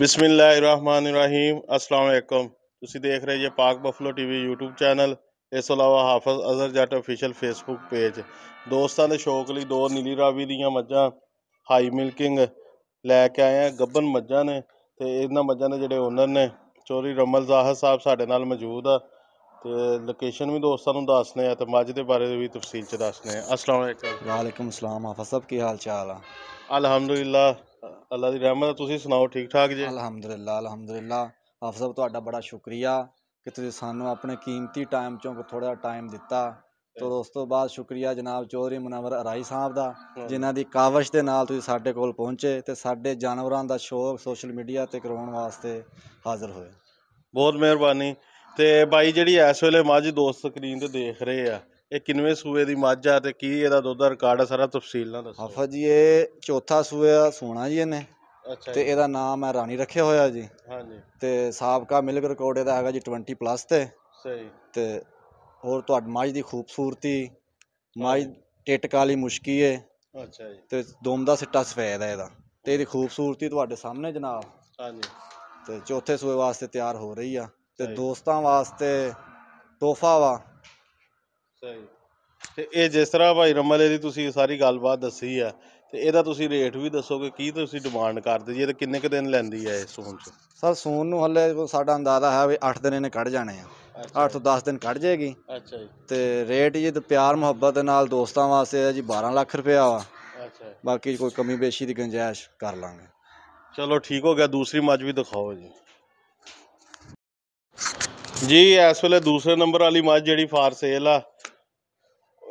बिस्मिल्लाम असलकम तुम देख रहे जे Pak buffalo T V YouTube channel इस अलावा Hafiz Azhar Jatt official Facebook page दोस्तों के शौक लिए दो नीली रावी दियाँ मझा हाई मिल्किंग लैके आए हैं गबन मझा ने तो इन मझा ने जोड़े ओनर ने चोरी रमल जाहर साहब साढ़े नौजूद आ तो लोकेशन भी दोस्तों दसने तो मझ के बारे भी तफसील दसने असल वालेकुम असलम हाफज साहब की हाल चाल आ अलहमदुल्ला ਅੱਲਾ ਦੀ ਰਹਿਮਤ ਤੁਸੀਂ ਸੁਣਾਓ ਠੀਕ ਠਾਕ ਜੀ ਅਲਹਮਦੁਲਿਲਾ ਅਲਹਮਦੁਲਿਲਾ ਆਪ ਸਭ ਤੁਹਾਡਾ ਬੜਾ ਸ਼ੁਕਰੀਆ ਕਿ ਤੁਸੀਂ ਸਾਨੂੰ ਆਪਣੇ ਕੀਮਤੀ ਟਾਈਮ ਚੋਂ ਥੋੜਾ ਟਾਈਮ ਦਿੱਤਾ ਤੋ ਉਸ ਤੋਂ ਬਾਅਦ ਸ਼ੁਕਰੀਆ ਜਨਾਬ ਚੌਧਰੀ ਮਨਵਰ ਅਰਾਈ ਸਾਹਿਬ ਦਾ ਜਿਨ੍ਹਾਂ ਦੀ ਕਾਵਸ਼ ਦੇ ਨਾਲ ਤੁਸੀਂ ਸਾਡੇ ਕੋਲ ਪਹੁੰਚੇ ਤੇ ਸਾਡੇ ਜਾਨਵਰਾਂ ਦਾ ਸ਼ੋਅ ਸੋਸ਼ਲ ਮੀਡੀਆ ਤੇ ਕਰਾਉਣ ਵਾਸਤੇ ਹਾਜ਼ਰ ਹੋਏ ਬਹੁਤ ਮਿਹਰਬਾਨੀ ਤੇ ਬਾਈ ਜਿਹੜੀ ਇਸ ਵੇਲੇ ਮਾਝੀ ਦੋਸਤ ਸਕਰੀਨ ਤੇ ਦੇਖ ਰਹੇ ਆ ਇਹ ਕਿੰਨੇ ਸੂਏ ਦੀ ਮੱਝ ਆ ਤੇ ਕੀ ਇਹਦਾ ਦੁੱਧ ਦਾ ਰਿਕਾਰਡ ਸਾਰਾ ਤਫਸੀਲ ਨਾਲ ਦੱਸੋ ਹਾਫਾ ਜੀ ਇਹ ਚੌਥਾ ਸੂਆ ਸੋਣਾ ਜੀ ਇਹਨੇ ਅੱਛਾ ਤੇ ਇਹਦਾ ਨਾਮ ਹੈ ਰਾਣੀ ਰੱਖਿਆ ਹੋਇਆ ਜੀ ਹਾਂਜੀ ਤੇ ਸਾਬਕਾ ਮਿਲਕ ਰਿਕਾਰਡ ਇਹਦਾ ਹੈਗਾ ਜੀ 20 ਪਲੱਸ ਤੇ ਸਹੀ ਤੇ ਹੋਰ ਤੁਹਾਡੀ ਮੱਝ ਦੀ ਖੂਬਸੂਰਤੀ ਮੱਝ ਟਿੱਟ ਕਾਲੀ ਮੁਸ਼ਕੀ ਹੈ ਅੱਛਾ ਜੀ ਤੇ ਦੋਮ ਦਾ ਸਿੱਟਾ ਸਫੈਦ ਹੈ ਇਹਦਾ ਤੇ ਇਹਦੀ ਖੂਬਸੂਰਤੀ ਤੁਹਾਡੇ ਸਾਹਮਣੇ ਜਨਾਬ ਹਾਂਜੀ ਤੇ ਚੌਥੇ ਸੂਏ ਵਾਸਤੇ ਤਿਆਰ ਹੋ ਰਹੀ ਆ ਤੇ ਦੋਸਤਾਂ ਵਾਸਤੇ ਤੋਹਫਾ ਵਾ ਤੇ ਇਹ ਜਿਸ ਤਰ੍ਹਾਂ ਭਾਈ ਰਮਲੇ ਦੀ ਤੁਸੀਂ ਸਾਰੀ ਗੱਲਬਾਤ ਦੱਸੀ ਆ ਤੇ ਇਹਦਾ ਤੁਸੀਂ ਰੇਟ ਵੀ ਦੱਸੋਗੇ ਕੀ ਤੁਸੀਂ ਡਿਮਾਂਡ ਕਰਦੇ ਜੀ ਇਹ ਕਿੰਨੇ ਕੁ ਦਿਨ ਲੈਂਦੀ ਆ ਇਹ ਸੂਨ ਚ ਸਰ ਸੂਨ ਨੂੰ ਹੱਲੇ ਸਾਡਾ ਅੰਦਾਜ਼ਾ ਹੈ ਵੀ 8 ਦਿਨ ਇਹਨੇ ਕੱਢ ਜਾਣੇ ਆ 8 ਤੋਂ 10 ਦਿਨ ਕੱਢ ਜਾਏਗੀ ਅੱਛਾ ਜੀ ਤੇ ਰੇਟ ਜੀ ਤੇ ਪਿਆਰ ਮੁਹੱਬਤ ਦੇ ਨਾਲ ਦੋਸਤਾਂ ਵਾਸਤੇ ਆ ਜੀ 12 ਲੱਖ ਰੁਪਇਆ ਵਾ ਅੱਛਾ ਬਾਕੀ ਕੋਈ ਕਮੀ ਬੇਸ਼ੀ ਦੀ ਗੁੰਜਾਇਸ਼ ਕਰ ਲਾਂਗੇ ਚਲੋ ਠੀਕ ਹੋ ਗਿਆ ਦੂਸਰੀ ਮੱਝ ਵੀ ਦਿਖਾਓ ਜੀ ਜੀ ਇਸ ਵੇਲੇ ਦੂਸਰੇ ਨੰਬਰ ਵਾਲੀ ਮੱਝ ਜਿਹੜੀ ਫਾਰ ਸੇਲ ਆ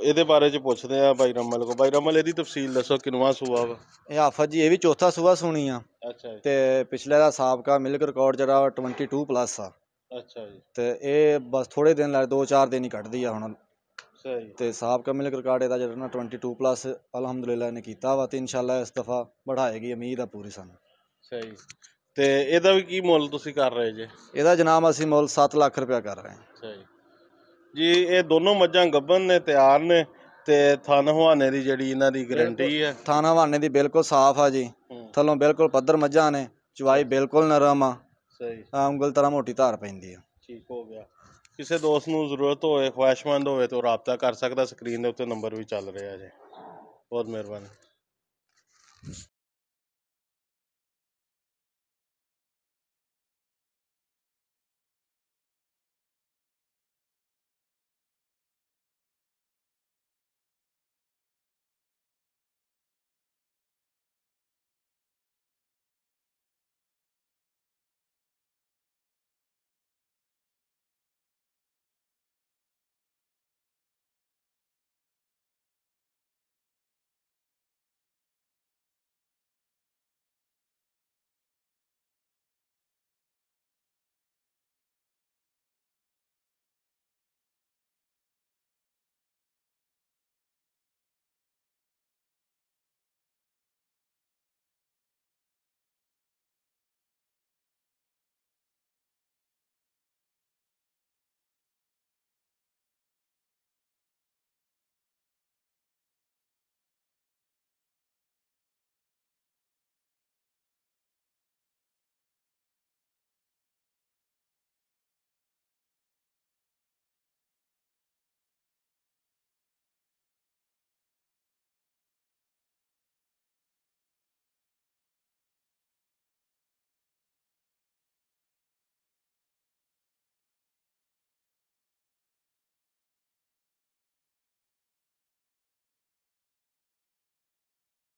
ਇਹਦੇ ਬਾਰੇ ਚ ਪੁੱਛਦੇ ਆ ਭਾਈ ਰਮਲ ਕੋ ਭਾਈ ਰਮਲ ਇਹਦੀ ਤਫਸੀਲ ਦੱਸੋ ਕਿੰਨਵਾ ਸੂਆ ਵਾ ਇਹ ਆਫਤ ਜੀ ਇਹ ਵੀ ਚੌਥਾ ਸੂਆ ਸੁਣੀ ਆ ਅੱਛਾ ਜੀ ਤੇ ਪਿਛਲੇ ਦਾ ਸਾਬਕਾ ਮਿਲਕ ਰਿਕਾਰਡ ਜਿਹੜਾ 22 ਪਲੱਸ ਆ ਅੱਛਾ ਜੀ ਤੇ ਇਹ ਬਸ ਥੋੜੇ ਦਿਨ ਲੱਗ 2-4 ਦਿਨ ਹੀ ਕੱਢਦੀ ਆ ਹੁਣ ਸਹੀ ਤੇ ਸਾਬਕਾ ਮਿਲਕ ਰਿਕਾਰਡ ਇਹਦਾ ਜਿਹੜਾ ਨਾ 22 ਪਲੱਸ ਅਲਹਮਦੁਲਿਲਾ ਨੇ ਕੀਤਾ ਵਾ ਤੇ ਇਨਸ਼ਾਅੱਲਾ ਇਸ ਦਫਾ ਵਧਾਏਗੀ ਉਮੀਦ ਆ ਪੂਰੀ ਸਾਨੂੰ ਸਹੀ ਤੇ ਇਹਦਾ ਵੀ ਕੀ ਮੁੱਲ ਤੁਸੀਂ ਕਰ ਰਹੇ ਜੇ ਇਹਦਾ ਜਨਾਬ ਅਸੀਂ ਮੁੱਲ 7 ਲੱਖ ਰੁਪਇਆ ਕਰ ਰਹੇ ਹਾਂ ਸਹੀ ਜੀ ਇਹ ਦੋਨੋਂ ਮੱਝਾਂ ਗੱਬਨ ਨੇ ਤਿਆਰ ਨੇ ਤੇ ਥਾਨ ਹਵਾਨੇ ਦੀ ਜਿਹੜੀ ਇਹਨਾਂ ਦੀ ਗਰੰਟੀ ਹੈ ਥਾਨ ਹਵਾਨੇ ਦੀ ਬਿਲਕੁਲ ਸਾਫ਼ ਆ ਜੀ ਥੱਲੋਂ ਬਿਲਕੁਲ ਪੱਧਰ ਮੱਝਾਂ ਨੇ ਚਵਾਈ ਬਿਲਕੁਲ ਨਰਮ ਆ ਸਹੀ ਉਂਗਲ ਤਰ੍ਹਾਂ ਮੋਟੀ ਧਾਰ ਪੈਂਦੀ ਆ ਠੀਕ ਹੋ ਗਿਆ ਕਿਸੇ ਦੋਸਤ ਨੂੰ ਜ਼ਰੂਰਤ ਹੋਵੇ ਖੁਆਇਸ਼ਮੰਦ ਹੋਵੇ ਤਾਂ رابطہ ਕਰ ਸਕਦਾ ਸਕਰੀਨ ਦੇ ਉੱਤੇ ਨੰਬਰ ਵੀ ਚੱਲ ਰਿਹਾ ਜੀ ਬਹੁਤ ਮਿਹਰਬਾਨੀ